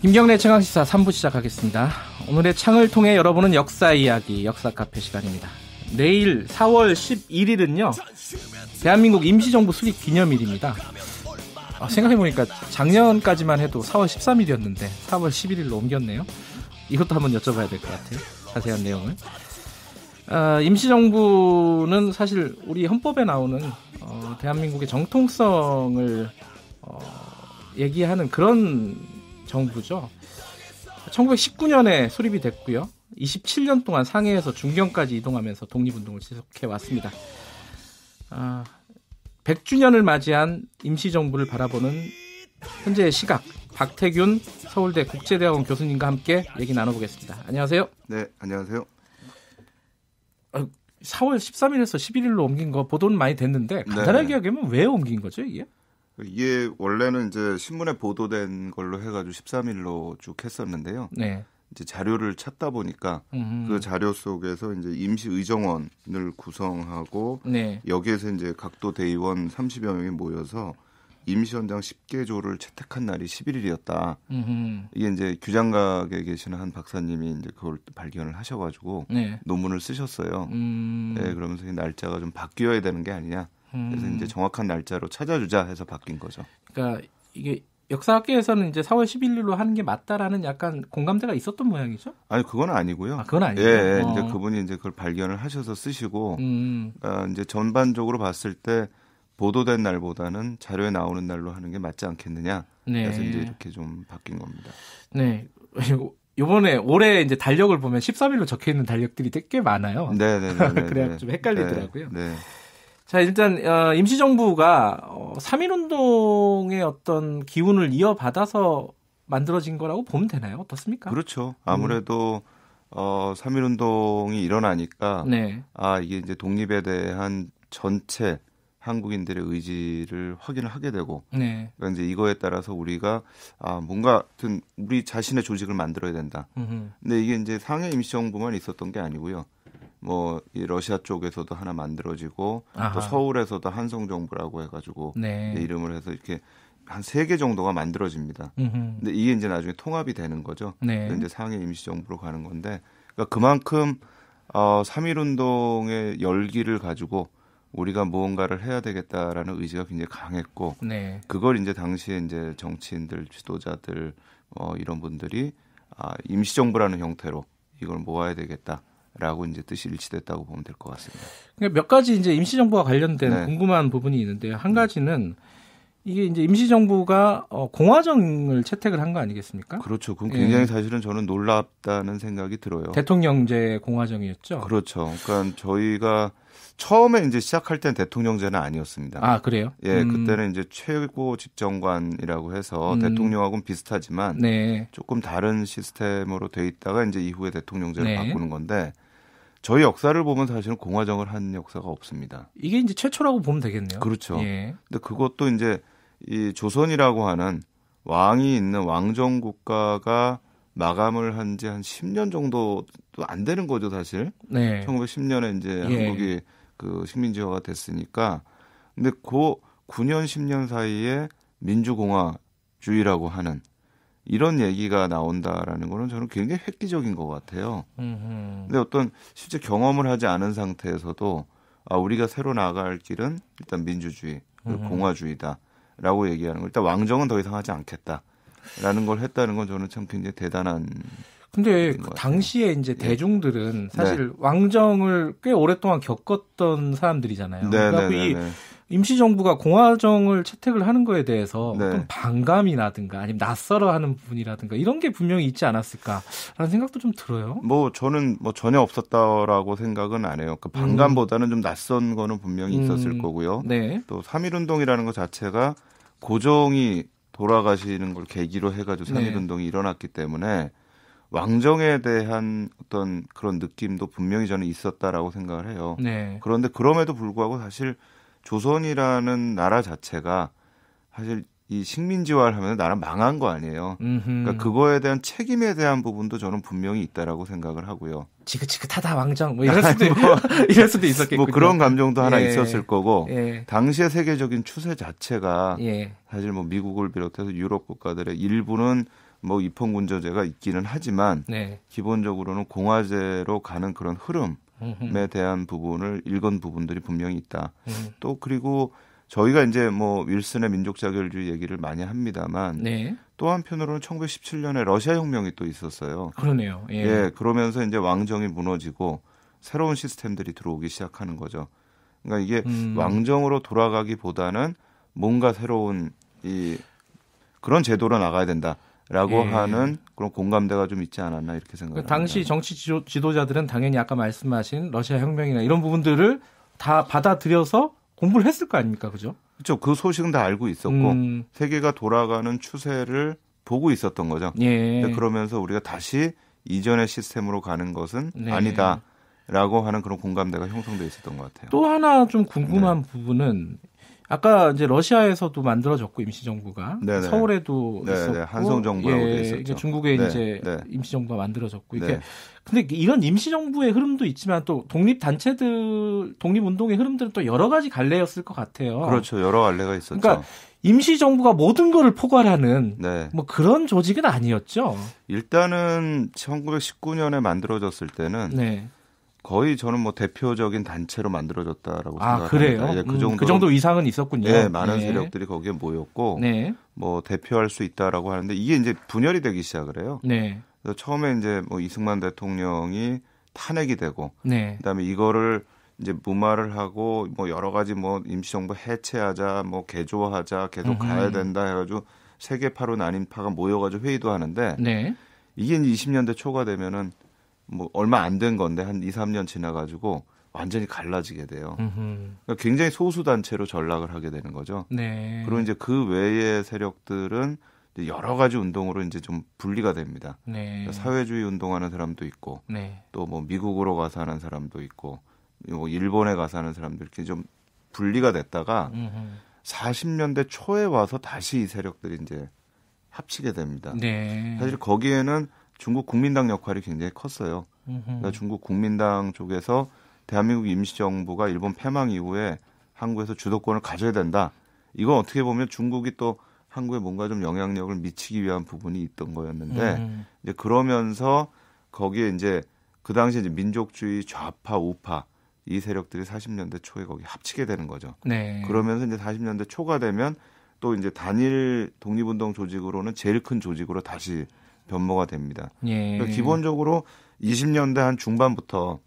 김경래 최강시사 3부 시작하겠습니다. 오늘의 창을 통해 여러분은 역사 이야기, 역사 카페 시간입니다. 내일 4월 11일은요, 대한민국 임시정부 수립 기념일입니다. 아, 생각해보니까 작년까지만 해도 4월 13일이었는데 4월 11일로 옮겼네요. 이것도 한번 여쭤봐야 될 것 같아요. 자세한 내용을. 아, 임시정부는 사실 우리 헌법에 나오는 어, 대한민국의 정통성을 어, 얘기하는 그런 정부죠. 1919년에 수립이 됐고요. 27년 동안 상해에서 중경까지 이동하면서 독립운동을 지속해 왔습니다. 아, 100주년을 맞이한 임시정부를 바라보는 현재의 시각 박태균 서울대 국제대학원 교수님과 함께 얘기 나눠보겠습니다. 안녕하세요. 네, 안녕하세요. 4월 아, 13일에서 11일로 옮긴 거 보도는 많이 됐는데 네. 간단하게 네. 얘기하면 왜 옮긴 거죠 이게? 이게 원래는 이제 신문에 보도된 걸로 해가지고 13일로 쭉 했었는데요. 네. 이제 자료를 찾다 보니까 음그 자료 속에서 이제 임시 의정원을 구성하고 네. 여기에서 이제 각도 대의원 30여 명이 모여서 임시원장 10개조를 채택한 날이 11일이었다. 음 이게 이제 규장각에 계시는 한 박사님이 이제 그걸 발견을 하셔가지고 네. 논문을 쓰셨어요. 음. 네, 그러면서 이 날짜가 좀 바뀌어야 되는 게 아니냐. 그래서 음. 이제 정확한 날짜로 찾아주자 해서 바뀐 거죠. 그러니까 이게 역사학계에서는 이제 4월 11일로 하는 게 맞다라는 약간 공감대가 있었던 모양이죠? 아니 그건 아니고요. 아 그건 아니고. 예, 예. 어. 이제 그분이 이제 그걸 발견을 하셔서 쓰시고 음. 그 이제 전반적으로 봤을 때 보도된 날보다는 자료에 나오는 날로 하는 게 맞지 않겠느냐. 네. 그래서 이제 이렇게 좀 바뀐 겁니다. 네. 요번에 올해 이제 달력을 보면 13일로 적혀 있는 달력들이 꽤 많아요. 네, 네, 네. 네 그래 네. 좀 헷갈리더라고요. 네. 네. 자, 일단, 어, 임시정부가, 어, 3.1운동의 어떤 기운을 이어받아서 만들어진 거라고 보면 되나요? 어떻습니까? 그렇죠. 아무래도, 음. 어, 3.1운동이 일어나니까, 네. 아, 이게 이제 독립에 대한 전체 한국인들의 의지를 확인을 하게 되고, 네. 그러니까 이제 이거에 따라서 우리가, 아, 뭔가, 하 우리 자신의 조직을 만들어야 된다. 음흠. 근데 이게 이제 상해 임시정부만 있었던 게 아니고요. 뭐이 러시아 쪽에서도 하나 만들어지고 아하. 또 서울에서도 한성정부라고 해가지고 네. 이름을 해서 이렇게 한 세 개 정도가 만들어집니다. 음흠. 근데 이게 이제 나중에 통합이 되는 거죠. 네. 이제 상해 임시정부로 가는 건데 그러니까 그만큼 어, 3.1운동의 열기를 가지고 우리가 무언가를 해야 되겠다라는 의지가 굉장히 강했고 네. 그걸 이제 당시에 이제 정치인들 지도자들 어, 이런 분들이 아, 임시정부라는 형태로 이걸 모아야 되겠다 라고 이제 뜻이 일치됐다고 보면 될 것 같습니다. 그러니까 몇 가지 이제 임시정부와 관련된 네. 궁금한 부분이 있는데 한 네. 가지는 네. 이게 이제 임시정부가 어, 공화정을 채택을 한 거 아니겠습니까? 그렇죠. 그럼 예. 굉장히 예. 사실은 저는 놀랍다는 생각이 들어요. 대통령제 공화정이었죠. 그렇죠. 그러니까 저희가 처음에 이제 시작할 땐 대통령제는 아니었습니다. 아 그래요? 예, 음. 그때는 이제 최고 집정관이라고 해서 음. 대통령하고는 비슷하지만 네. 조금 다른 시스템으로 돼 있다가 이제 이후에 대통령제를 네. 바꾸는 건데 저희 역사를 보면 사실은 공화정을 한 역사가 없습니다. 이게 이제 최초라고 보면 되겠네요. 그렇죠. 예. 근데 그것도 이제 이 조선이라고 하는 왕이 있는 왕정 국가가 마감을 한 지한 한 10년 정도도 안 되는 거죠, 사실. 네. 1910년에 이제 예. 한국이 그 식민지화가 됐으니까. 근데 그 9년 10년 사이에 민주공화주의라고 하는 이런 얘기가 나온다라는 거는 저는 굉장히 획기적인 것 같아요. 음흠. 근데 어떤 실제 경험을 하지 않은 상태에서도 아 우리가 새로 나갈 길은 일단 민주주의, 공화주의다. 라고 얘기하는 거. 일단 왕정은 더 이상 하지 않겠다라는 걸 했다는 건 저는 참 굉장히 대단한. 근데 그 당시에 이제 예. 대중들은 네. 사실 왕정을 꽤 오랫동안 겪었던 사람들이잖아요. 네, 네 그러니까 네, 이 네. 임시정부가 공화정을 채택을 하는 거에 대해서 네. 어떤 반감이라든가 아니면 낯설어하는 부분이라든가 이런 게 분명히 있지 않았을까라는 생각도 좀 들어요. 뭐 저는 뭐 전혀 없었다라고 생각은 안 해요. 그 반감보다는 음. 좀 낯선 거는 분명히 있었을 음. 거고요. 네. 또 삼일운동이라는 것 자체가 고정이 돌아가시는 걸 계기로 해가지고 네. 삼일운동이 네. 일어났기 때문에 왕정에 대한 어떤 그런 느낌도 분명히 저는 있었다라고 생각을 해요. 네. 그런데 그럼에도 불구하고 사실 조선이라는 나라 자체가 사실 이 식민지화를 하면 나라 망한 거 아니에요. 음흠. 그러니까 그거에 대한 책임에 대한 부분도 저는 분명히 있다라고 생각을 하고요. 지긋지긋하다 왕정 뭐 이럴 수도 뭐, 이럴 수도 있었겠뭐 그런 감정도 하나 예. 있었을 거고 예. 당시의 세계적인 추세 자체가 예. 사실 뭐 미국을 비롯해서 유럽 국가들의 일부는 뭐 입헌군제제가 있기는 하지만 네. 기본적으로는 공화제로 가는 그런 흐름 음. 에 대한 부분을 읽은 부분들이 분명히 있다. 음. 또 그리고 저희가 이제 뭐 윌슨의 민족 자결주의 얘기를 많이 합니다만 네. 또 한편으로는 1917년에 러시아 혁명이 또 있었어요. 그러네요. 예. 예. 그러면서 이제 왕정이 무너지고 새로운 시스템들이 들어오기 시작하는 거죠. 그러니까 이게 음. 왕정으로 돌아가기보다는 뭔가 새로운 이 그런 제도로 나가야 된다. 라고 예, 예. 하는 그런 공감대가 좀 있지 않았나 이렇게 생각합니다. 그러니까 당시 정치 지도, 자들은 당연히 아까 말씀하신 러시아 혁명이나 이런 부분들을 다 받아들여서 공부를 했을 거 아닙니까? 그죠? 그렇죠. 그 소식은 다 알고 있었고 음. 세계가 돌아가는 추세를 보고 있었던 거죠. 예. 그러면서 우리가 다시 이전의 시스템으로 가는 것은 네. 아니다. 라고 하는 그런 공감대가 형성돼 있었던 것 같아요. 또 하나 좀 궁금한 네. 부분은 아까 이제 러시아에서도 만들어졌고 임시정부가 네네. 네. 서울에도 네, 네. 있었고 한성 정부라고 예, 있었죠. 중국에 네. 이제 임시정부가 만들어졌고 이게 네. 근데 이런 임시정부의 흐름도 있지만 또 독립 단체들 독립 운동의 흐름들은 또 여러 가지 갈래였을 것 같아요. 그렇죠, 여러 갈래가 있었죠. 그러니까 임시 정부가 모든 것을 포괄하는 네. 뭐 그런 조직은 아니었죠. 일단은 1919년에 만들어졌을 때는 네. 거의 저는 뭐 대표적인 단체로 만들어졌다라고 아, 생각합니다. 그래요? 예, 그, 정도, 음, 그 정도 이상은 있었군요. 예, 많은 네. 세력들이 거기에 모였고 네. 뭐 대표할 수 있다라고 하는데 이게 이제 분열이 되기 시작을 해요. 네. 그래서 처음에 이제 뭐 이승만 대통령이 탄핵이 되고 네. 그다음에 이거를 이제 무마를 하고 뭐 여러 가지 뭐 임시정부 해체하자 뭐 개조하자 계속 음흠. 가야 된다 해가지고 세계파로 난뉜 파가 모여가지고 회의도 하는데 네. 이게 이제 20년대 초가 되면은 뭐 얼마 안 된 건데 한 2, 3년 지나가지고 완전히 갈라지게 돼요. 그러니까 굉장히 소수 단체로 전락을 하게 되는 거죠. 네. 그리고 이제 그 외의 세력들은 여러 가지 운동으로 이제 좀 분리가 됩니다. 네. 그러니까 사회주의 운동하는 사람도 있고 네. 또 뭐 미국으로 가서 하는 사람도 있고 뭐 일본에 가서 하는 사람들 이렇게 좀 분리가 됐다가 음흠. 40년대 초에 와서 다시 이 세력들이 이제 합치게 됩니다. 네. 사실 거기에는 중국 국민당 역할이 굉장히 컸어요. 그러니까 중국 국민당 쪽에서 대한민국 임시정부가 일본 패망 이후에 한국에서 주도권을 가져야 된다. 이건 어떻게 보면 중국이 또 한국에 뭔가 좀 영향력을 미치기 위한 부분이 있던 거였는데 음. 이제 그러면서 거기에 이제 그 당시 이제 민족주의 좌파 우파 이 세력들이 40년대 초에 거기 합치게 되는 거죠. 네. 그러면서 이제 40년대 초가 되면 또 이제 단일 독립운동 조직으로는 제일 큰 조직으로 다시 변모가 됩니다. 예. 그러니까 기본적으로 20년대 한 중반부터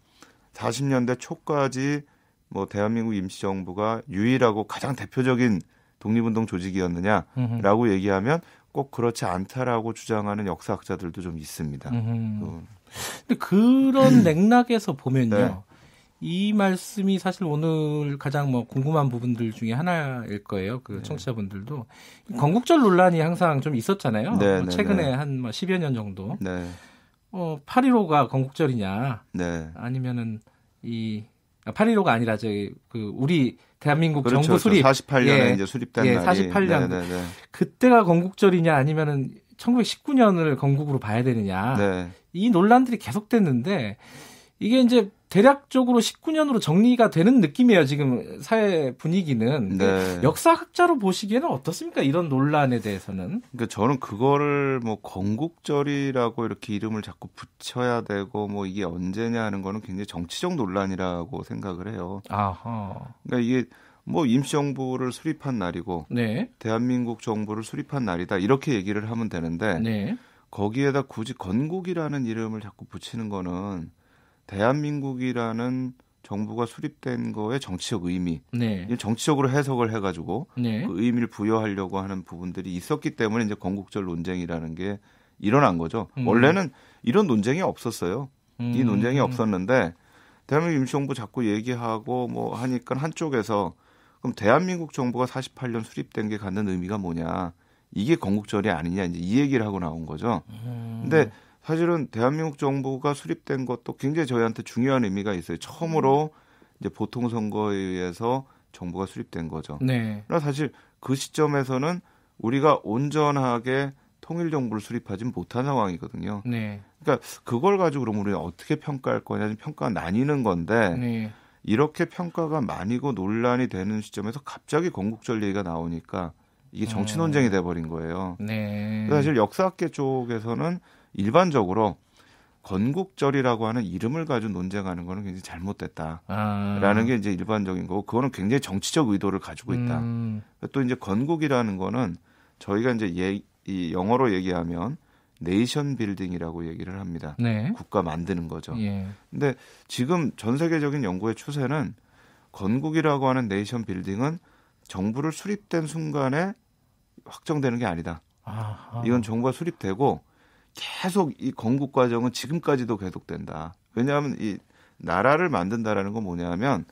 40년대 초까지 뭐 대한민국 임시정부가 유일하고 가장 대표적인 독립운동 조직이었느냐라고 음흠. 얘기하면 꼭 그렇지 않다라고 주장하는 역사학자들도 좀 있습니다. 음흠. 그 데 그런 맥락에서 보면요. 네. 이 말씀이 사실 오늘 가장 뭐 궁금한 부분들 중에 하나일 거예요. 그 네. 청취자분들도 건국절 논란이 항상 좀 있었잖아요. 네, 뭐 네, 최근에 한뭐 10여 년 정도. 어, 8.15가 건국절이냐. 아니면은 이 아, 8.15가 아니라 저희 그 우리 대한민국 그렇죠, 정부 그렇죠. 수립 48년에 예, 이제 수립된 예, 48년 네네네. 그때가 건국절이냐 아니면은 1919년을 건국으로 봐야 되느냐 네. 이 논란들이 계속됐는데 이게 이제 대략적으로 19년으로 정리가 되는 느낌이에요. 지금 사회 분위기는 네. 역사학자로 보시기에는 어떻습니까? 이런 논란에 대해서는. 그러니까 저는 그거를 뭐 건국절이라고 이렇게 이름을 자꾸 붙여야 되고 뭐 이게 언제냐 하는 거는 굉장히 정치적 논란이라고 생각을 해요. 아하. 그러니까 이게 뭐 임시정부를 수립한 날이고 네. 대한민국 정부를 수립한 날이다 이렇게 얘기를 하면 되는데 네. 거기에다 굳이 건국이라는 이름을 자꾸 붙이는 거는 대한민국이라는 정부가 수립된 거의 정치적 의미, 네. 정치적으로 해석을 해가지고 네. 그 의미를 부여하려고 하는 부분들이 있었기 때문에 이제 건국절 논쟁이라는 게 일어난 거죠. 음. 원래는 이런 논쟁이 없었어요. 음. 이 논쟁이 없었는데 대한민국 임시정부 자꾸 얘기하고 뭐 하니까 한쪽에서 그럼 대한민국 정부가 48년 수립된 게 갖는 의미가 뭐냐? 이게 건국절이 아니냐 이제 이 얘기를 하고 나온 거죠. 음. 근데 사실은 대한민국 정부가 수립된 것도 굉장히 저희한테 중요한 의미가 있어요. 처음으로 음. 이제 보통 선거에 의해서 정부가 수립된 거죠. 네. 사실 그 시점에서는 우리가 온전하게 통일 정부를 수립하지 못한 상황이거든요. 네. 그러니까 그걸 가지고 그럼 우리는 어떻게 평가할 거냐, 평가 가 나뉘는 건데 네. 이렇게 평가가 많이고 논란이 되는 시점에서 갑자기 건국절 얘기가 나오니까 이게 정치 논쟁이 아. 돼 버린 거예요. 네. 사실 역사학계 쪽에서는 일반적으로 건국절이라고 하는 이름을 가지고 논쟁하는 거는 굉장히 잘못됐다라는 아. 게 이제 일반적인 거고 그거는 굉장히 정치적 의도를 가지고 있다. 음. 또 이제 건국이라는 거는 저희가 이제 예, 이 영어로 얘기하면 네이션 빌딩이라고 얘기를 합니다. 네. 국가 만드는 거죠. 예. 근데 지금 전 세계적인 연구의 추세는 건국이라고 하는 네이션 빌딩은 정부를 수립된 순간에 확정되는 게 아니다. 아하. 이건 정부가 수립되고 계속 이 건국 과정은 지금까지도 계속된다. 왜냐하면 이 나라를 만든다라는 건 뭐냐면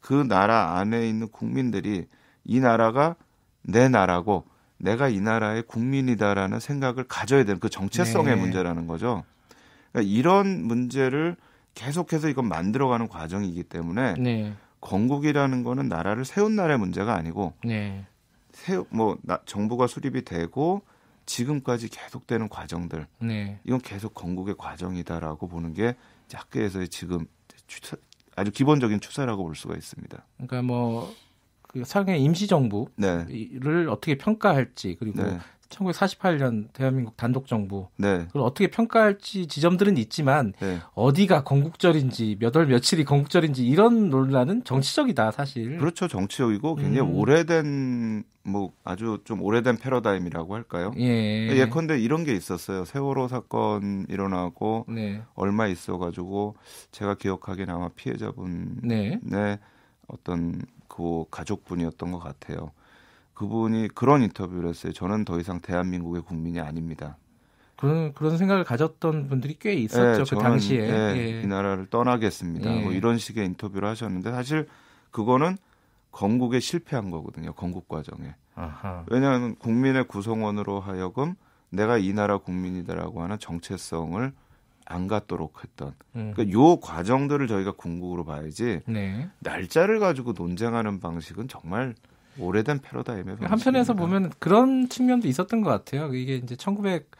그 나라 안에 있는 국민들이 이 나라가 내 나라고 내가 이 나라의 국민이다라는 생각을 가져야 되는 그 정체성의 네. 문제라는 거죠. 그러니까 이런 문제를 계속해서 이건 만들어가는 과정이기 때문에 네. 건국이라는 거는 나라를 세운 나라의 문제가 아니고 네. 세우, 뭐 나, 정부가 수립이 되고 지금까지 계속되는 과정들 네. 이건 계속 건국의 과정이다라고 보는 게 학계에서의 지금 추사, 아주 기본적인 추세라고 볼 수가 있습니다. 그러니까 뭐그 서양의 임시정부를 네. 어떻게 평가할지 그리고 네. 1948년 대한민국 단독 정부 네. 그걸 어떻게 평가할지 지점들은 있지만 네. 어디가 건국절인지 몇 월 며칠이 건국절인지 이런 논란은 정치적이다 사실. 그렇죠 정치적이고 굉장히 음. 오래된 뭐 아주 좀 오래된 패러다임이라고 할까요? 예. 예컨대 이런 게 있었어요. 세월호 사건 일어나고 네. 얼마 있어 가지고 제가 기억하기엔 아마 피해자분의 네. 네. 어떤 그 가족분이었던 것 같아요. 그분이 그런 인터뷰를 했어요. 저는 더 이상 대한민국의 국민이 아닙니다. 그런 그런 생각을 가졌던 분들이 꽤 있었죠. 예, 그 네, 당시에 예, 예. 이 나라를 떠나겠습니다. 뭐 예. 이런 식의 인터뷰를 하셨는데 사실 그거는 건국에 실패한 거거든요. 건국 과정에. 아하. 왜냐하면 국민의 구성원으로 하여금 내가 이 나라 국민이다라고 하는 정체성을 안 갖도록 했던. 음. 그러니까 요 과정들을 저희가 궁극으로 봐야지. 네. 날짜를 가지고 논쟁하는 방식은 정말 오래된 패러다임의 방식. 한편에서 보면 그런 측면도 있었던 것 같아요. 이게 이제 1900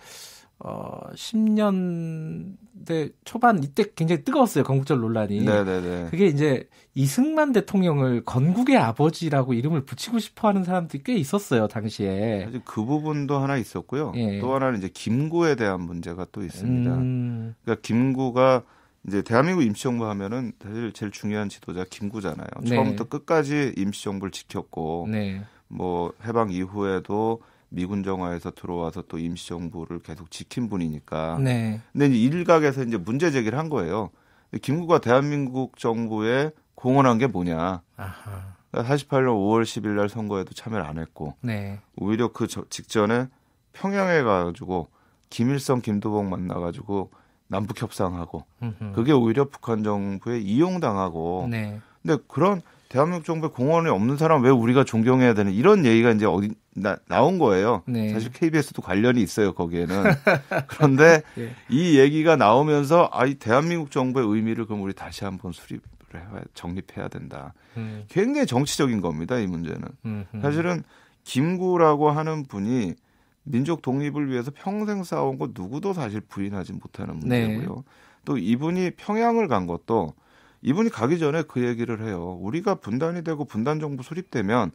어 10년대 초반 이때 굉장히 뜨거웠어요 건국절 논란이. 네네네. 그게 이제 이승만 대통령을 건국의 아버지라고 이름을 붙이고 싶어하는 사람들이 꽤 있었어요 당시에. 사실 그 부분도 하나 있었고요. 예. 또 하나는 이제 김구에 대한 문제가 또 있습니다. 음... 그러니까 김구가 이제 대한민국 임시정부 하면은 사실 제일 중요한 지도자 김구잖아요. 네. 처음부터 끝까지 임시정부를 지켰고 네. 뭐 해방 이후에도 미군 정화에서 들어와서 또 임시정부를 계속 지킨 분이니까. 네. 근데 이제 일각에서 이제 문제 제기를 한 거예요. 김구가 대한민국 정부에 공헌한 게 뭐냐. 아하. 48년 5월 10일 날 선거에도 참여를 안 했고 네. 오히려 그 직전에 평양에 가가지고 김일성 김도복 만나가지고 남북 협상하고 음흠. 그게 오히려 북한 정부에 이용당하고 네. 근데 그런 대한민국 정부에 공헌이 없는 사람 왜 우리가 존경해야 되는 이런 얘기가 이제 어디 나, 나온 거예요. 네. 사실 KBS도 관련이 있어요 거기에는. 그런데 네. 이 얘기가 나오면서 아이 대한민국 정부의 의미를 그럼 우리 다시 한번 수립을 해야 정립해야 된다. 음. 굉장히 정치적인 겁니다 이 문제는. 음흠. 사실은 김구라고 하는 분이 민족 독립을 위해서 평생 싸운 거 누구도 사실 부인하지 못하는 네. 문제고요. 네. 또 이분이 평양을 간 것도 이분이 가기 전에 그 얘기를 해요. 우리가 분단이 되고 분단 정부 수립되면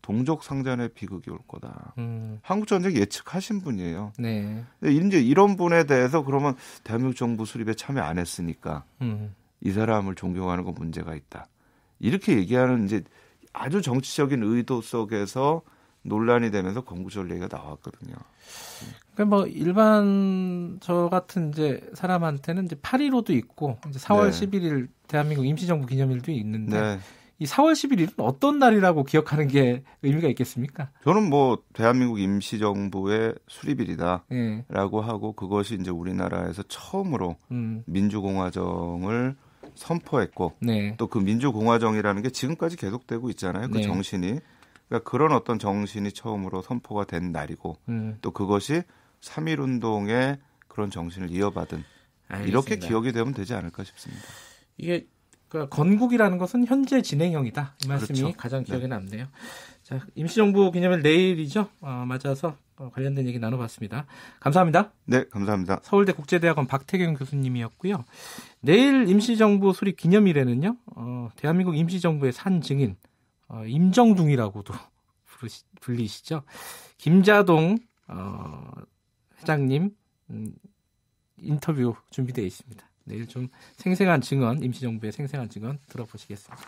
동족 상잔의 비극이 올 거다. 음. 한국 전쟁 예측하신 분이에요. 네. 이제 이런 분에 대해서 그러면 대한민국 정부 수립에 참여 안 했으니까 음. 이 사람을 존경하는 건 문제가 있다. 이렇게 얘기하는 이제 아주 정치적인 의도 속에서 논란이 되면서 건구절 얘기가 나왔거든요. 그러니까 뭐 일반 저 같은 이제 사람한테는 이제 8.15도 있고 이제 4월 네. 11일 대한민국 임시정부 기념일도 있는데 네. 이 4월 11일은 어떤 날이라고 기억하는 게 의미가 있겠습니까? 저는 뭐 대한민국 임시정부의 수립일이다라고 예. 네. 하고 그것이 이제 우리나라에서 처음으로 음. 민주공화정을 선포했고 네. 또그 민주공화정이라는 게 지금까지 계속되고 있잖아요. 그 네. 정신이 그러니까 그런 어떤 정신이 처음으로 선포가 된 날이고 음. 또 그것이 3.1 운동의 그런 정신을 이어받은 알겠습니다. 이렇게 기억이 되면 되지 않을까 싶습니다. 이게 그 건국이라는 것은 현재 진행형이다. 이 말씀이 그렇죠. 가장 네. 기억에 네. 남네요. 자, 임시정부 기념일 내일이죠. 어, 맞아서 어, 관련된 얘기 나눠봤습니다. 감사합니다. 네, 감사합니다. 서울대 국제대학원 박태경 교수님이었고요. 내일 임시정부 수립 기념일에는요, 어, 대한민국 임시정부의 산 증인 어, 임정둥이라고도 부르시, 불리시죠. 김자동 어, 회장님 음, 인터뷰 준비되어 있습니다. 내일 좀 생생한 증언, 임시정부의 생생한 증언 들어보시겠습니다.